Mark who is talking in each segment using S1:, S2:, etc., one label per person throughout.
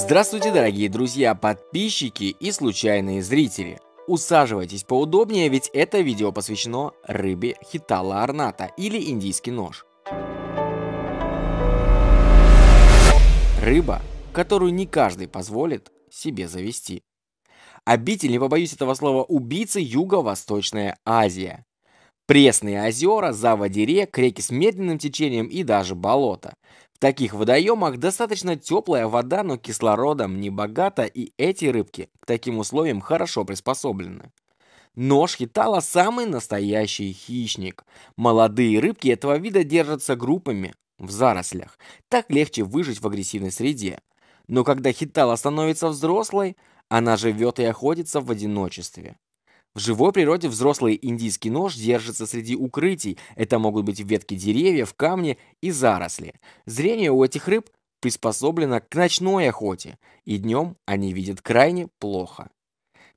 S1: Здравствуйте, дорогие друзья, подписчики и случайные зрители! Усаживайтесь поудобнее, ведь это видео посвящено рыбе хитала орната или индийский нож. Рыба, которую не каждый позволит себе завести. Обитель, не побоюсь этого слова, убийцы Юго-Восточная Азия. Пресные озера, заводи рек, реки с медленным течением и даже болото. В таких водоемах достаточно теплая вода, но кислородом не богата, и эти рыбки к таким условиям хорошо приспособлены. Нож хитала самый настоящий хищник. Молодые рыбки этого вида держатся группами в зарослях. Так легче выжить в агрессивной среде. Но когда хитала становится взрослой, она живет и охотится в одиночестве. В живой природе взрослый индийский нож держится среди укрытий. Это могут быть ветки деревьев, камни и заросли. Зрение у этих рыб приспособлено к ночной охоте, и днем они видят крайне плохо.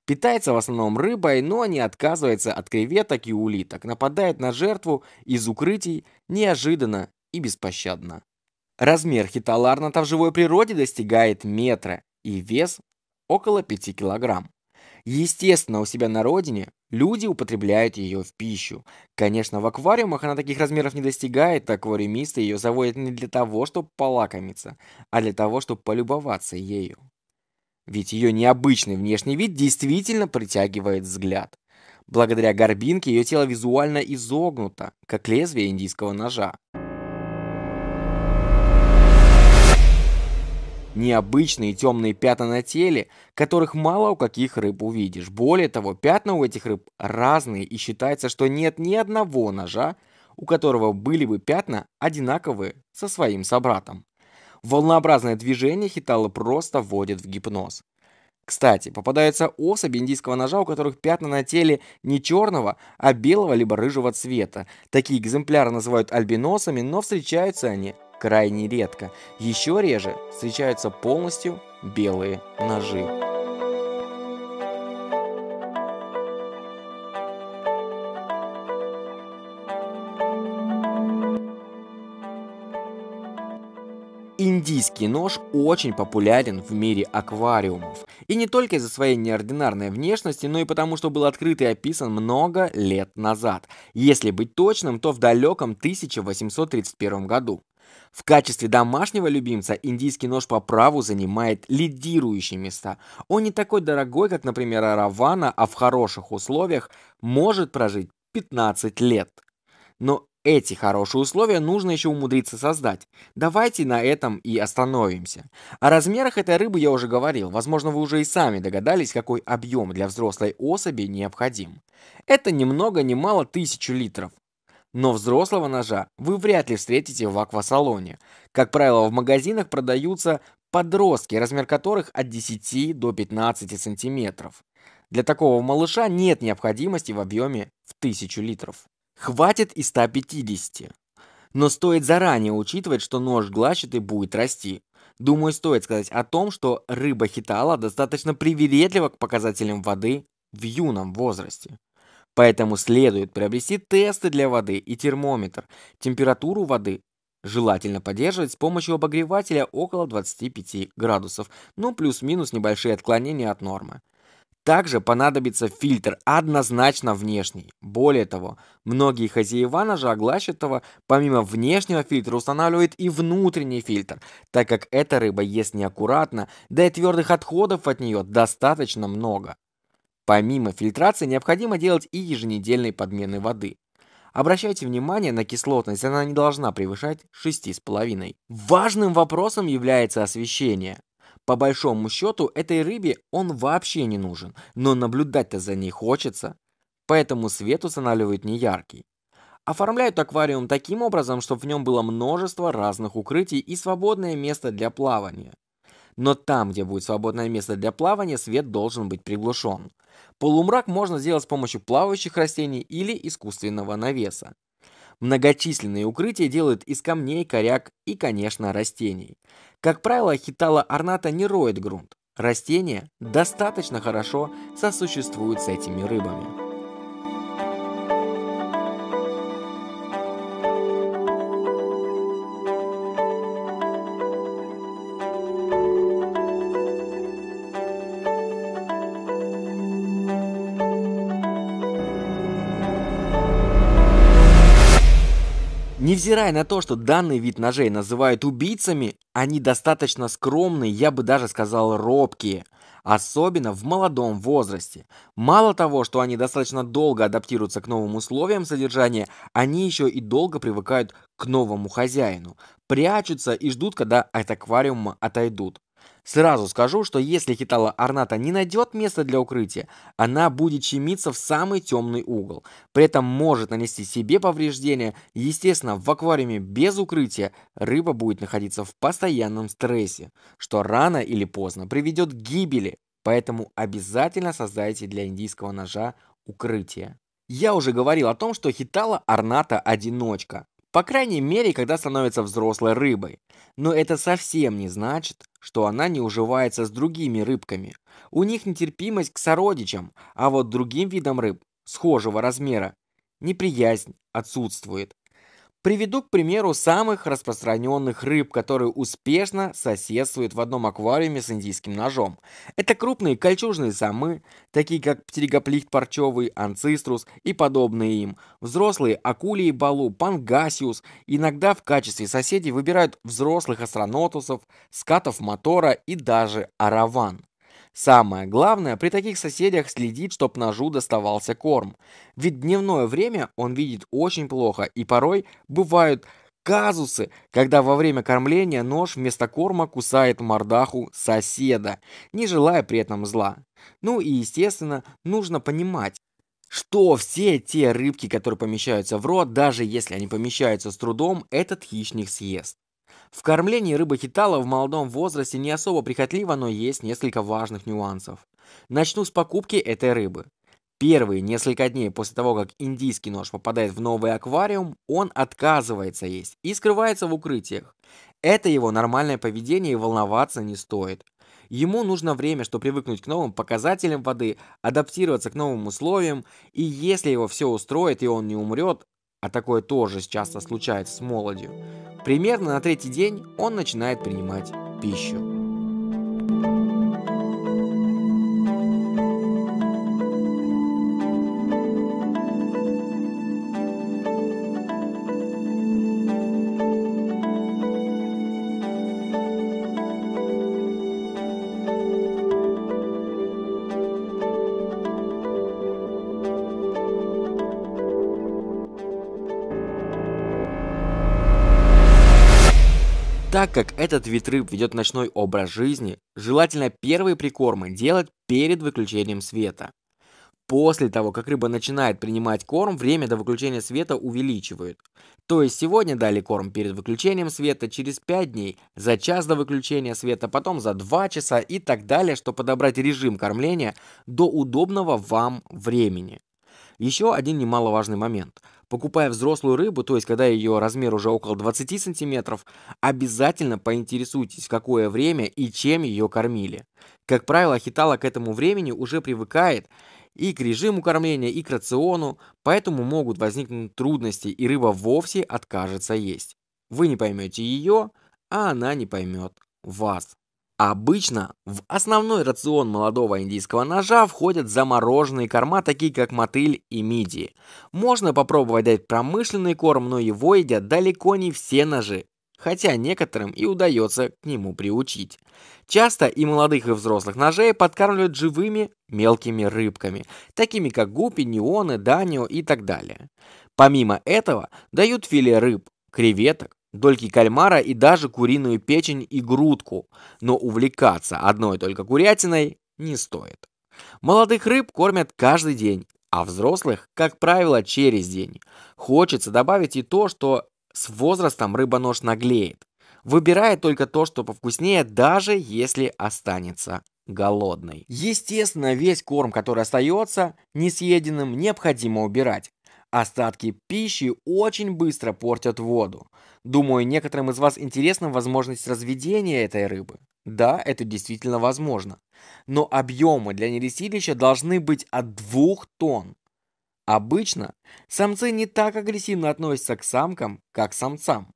S1: Питается в основном рыбой, но не отказывается от креветок и улиток, нападает на жертву из укрытий неожиданно и беспощадно. Размер хиталарната в живой природе достигает метра и вес около 5 килограмм. Естественно, у себя на родине люди употребляют ее в пищу. Конечно, в аквариумах она таких размеров не достигает, аквариумисты ее заводят не для того, чтобы полакомиться, а для того, чтобы полюбоваться ею. Ведь ее необычный внешний вид действительно притягивает взгляд. Благодаря горбинке ее тело визуально изогнуто, как лезвие индийского ножа. Необычные темные пятна на теле, которых мало у каких рыб увидишь. Более того, пятна у этих рыб разные, и считается, что нет ни одного ножа, у которого были бы пятна одинаковые со своим собратом. Волнообразное движение хитала просто вводит в гипноз. Кстати, попадаются особи индийского ножа, у которых пятна на теле не черного, а белого либо рыжего цвета. Такие экземпляры называют альбиносами, но встречаются они крайне редко. Еще реже встречаются полностью белые ножи. Индийский нож очень популярен в мире аквариумов. И не только из-за своей неординарной внешности, но и потому, что был открыт и описан много лет назад. Если быть точным, то в далеком 1831 году. В качестве домашнего любимца индийский нож по праву занимает лидирующие места. Он не такой дорогой, как, например, Аравана, а в хороших условиях может прожить 15 лет. Но эти хорошие условия нужно еще умудриться создать. Давайте на этом и остановимся. О размерах этой рыбы я уже говорил. Возможно, вы уже и сами догадались, какой объем для взрослой особи необходим. Это ни много ни мало тысячу литров но взрослого ножа вы вряд ли встретите в аквасалоне. Как правило, в магазинах продаются подростки, размер которых от 10 до 15 сантиметров. Для такого малыша нет необходимости в объеме в 1000 литров. Хватит и 150. Но стоит заранее учитывать, что нож и будет расти. Думаю, стоит сказать о том, что рыба хитала достаточно привередлива к показателям воды в юном возрасте. Поэтому следует приобрести тесты для воды и термометр. Температуру воды желательно поддерживать с помощью обогревателя около 25 градусов, ну плюс-минус небольшие отклонения от нормы. Также понадобится фильтр, однозначно внешний. Более того, многие хозяева ножа Глащетова помимо внешнего фильтра устанавливают и внутренний фильтр, так как эта рыба ест неаккуратно, да и твердых отходов от нее достаточно много. Помимо фильтрации необходимо делать и еженедельные подмены воды. Обращайте внимание на кислотность, она не должна превышать 6,5. Важным вопросом является освещение. По большому счету, этой рыбе он вообще не нужен, но наблюдать-то за ней хочется, поэтому свет устанавливают неяркий. Оформляют аквариум таким образом, чтобы в нем было множество разных укрытий и свободное место для плавания но там, где будет свободное место для плавания, свет должен быть приглушен. Полумрак можно сделать с помощью плавающих растений или искусственного навеса. Многочисленные укрытия делают из камней, коряк и, конечно, растений. Как правило, хитала орната не роет грунт. Растения достаточно хорошо сосуществуют с этими рыбами. Невзирая на то, что данный вид ножей называют убийцами, они достаточно скромные, я бы даже сказал робкие, особенно в молодом возрасте. Мало того, что они достаточно долго адаптируются к новым условиям содержания, они еще и долго привыкают к новому хозяину, прячутся и ждут, когда от аквариума отойдут. Сразу скажу, что если Хитала Арната не найдет место для укрытия, она будет щемиться в самый темный угол. При этом может нанести себе повреждения. Естественно, в аквариуме без укрытия рыба будет находиться в постоянном стрессе, что рано или поздно приведет к гибели. Поэтому обязательно создайте для индийского ножа укрытие. Я уже говорил о том, что хитала орната одиночка. По крайней мере, когда становится взрослой рыбой. Но это совсем не значит, что она не уживается с другими рыбками. У них нетерпимость к сородичам, а вот другим видам рыб схожего размера неприязнь отсутствует. Приведу, к примеру, самых распространенных рыб, которые успешно соседствуют в одном аквариуме с индийским ножом. Это крупные кольчужные самы, такие как птеригоплихт парчевый, анциструс и подобные им. Взрослые акулии балу, пангасиус. Иногда в качестве соседей выбирают взрослых астронотусов, скатов мотора и даже араван. Самое главное, при таких соседях следить, чтоб ножу доставался корм. Ведь дневное время он видит очень плохо, и порой бывают казусы, когда во время кормления нож вместо корма кусает мордаху соседа, не желая при этом зла. Ну и, естественно, нужно понимать, что все те рыбки, которые помещаются в рот, даже если они помещаются с трудом, этот хищник съест. В кормлении рыбы хитала в молодом возрасте не особо прихотливо, но есть несколько важных нюансов. Начну с покупки этой рыбы. Первые несколько дней после того, как индийский нож попадает в новый аквариум, он отказывается есть и скрывается в укрытиях. Это его нормальное поведение и волноваться не стоит. Ему нужно время, чтобы привыкнуть к новым показателям воды, адаптироваться к новым условиям, и если его все устроит и он не умрет, а такое тоже часто случается с молодью, примерно на третий день он начинает принимать пищу. Так как этот вид рыб ведет ночной образ жизни, желательно первые прикормы делать перед выключением света. После того, как рыба начинает принимать корм, время до выключения света увеличивают. То есть сегодня дали корм перед выключением света, через 5 дней, за час до выключения света, потом за 2 часа и так далее, чтобы подобрать режим кормления до удобного вам времени. Еще один немаловажный момент – покупая взрослую рыбу, то есть когда ее размер уже около 20 сантиметров, обязательно поинтересуйтесь, в какое время и чем ее кормили. Как правило, хитала к этому времени уже привыкает и к режиму кормления, и к рациону, поэтому могут возникнуть трудности, и рыба вовсе откажется есть. Вы не поймете ее, а она не поймет вас. Обычно в основной рацион молодого индийского ножа входят замороженные корма, такие как мотыль и мидии. Можно попробовать дать промышленный корм, но его едят далеко не все ножи, хотя некоторым и удается к нему приучить. Часто и молодых и взрослых ножей подкармливают живыми мелкими рыбками, такими как гупи, неоны, данио и так далее. Помимо этого дают филе рыб, креветок, дольки кальмара и даже куриную печень и грудку, но увлекаться одной только курятиной не стоит. Молодых рыб кормят каждый день, а взрослых, как правило, через день. Хочется добавить и то, что с возрастом рыбонож наглеет. Выбирает только то, что повкуснее, даже если останется голодной. Естественно, весь корм, который остается несъеденным, необходимо убирать. Остатки пищи очень быстро портят воду. Думаю, некоторым из вас интересна возможность разведения этой рыбы. Да, это действительно возможно. Но объемы для нерестилища должны быть от 2 тонн. Обычно самцы не так агрессивно относятся к самкам, как самцам.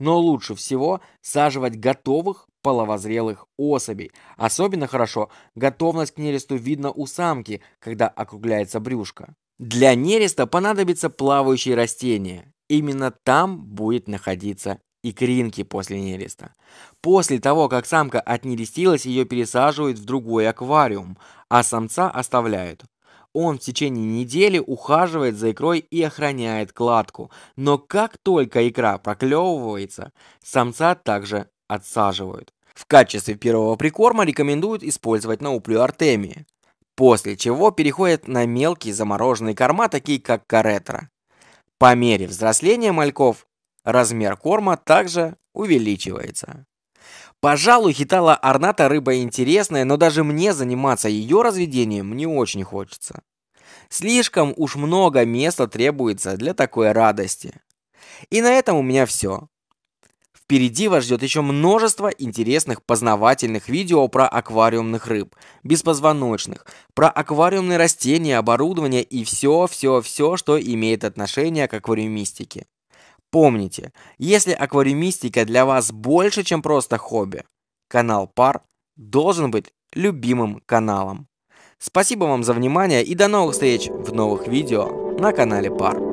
S1: Но лучше всего саживать готовых половозрелых особей. Особенно хорошо готовность к нересту видно у самки, когда округляется брюшко. Для нереста понадобится плавающее растение. Именно там будет находиться икринки после нереста. После того, как самка отнерестилась, ее пересаживают в другой аквариум, а самца оставляют. Он в течение недели ухаживает за икрой и охраняет кладку. Но как только икра проклевывается, самца также отсаживают. В качестве первого прикорма рекомендуют использовать науплю артемии после чего переходят на мелкие замороженные корма, такие как каретра. По мере взросления мальков размер корма также увеличивается. Пожалуй, хитала орната рыба интересная, но даже мне заниматься ее разведением не очень хочется. Слишком уж много места требуется для такой радости. И на этом у меня все. Впереди вас ждет еще множество интересных познавательных видео про аквариумных рыб, беспозвоночных, про аквариумные растения, оборудование и все-все-все, что имеет отношение к аквариумистике. Помните, если аквариумистика для вас больше, чем просто хобби, канал Пар должен быть любимым каналом. Спасибо вам за внимание и до новых встреч в новых видео на канале Пар.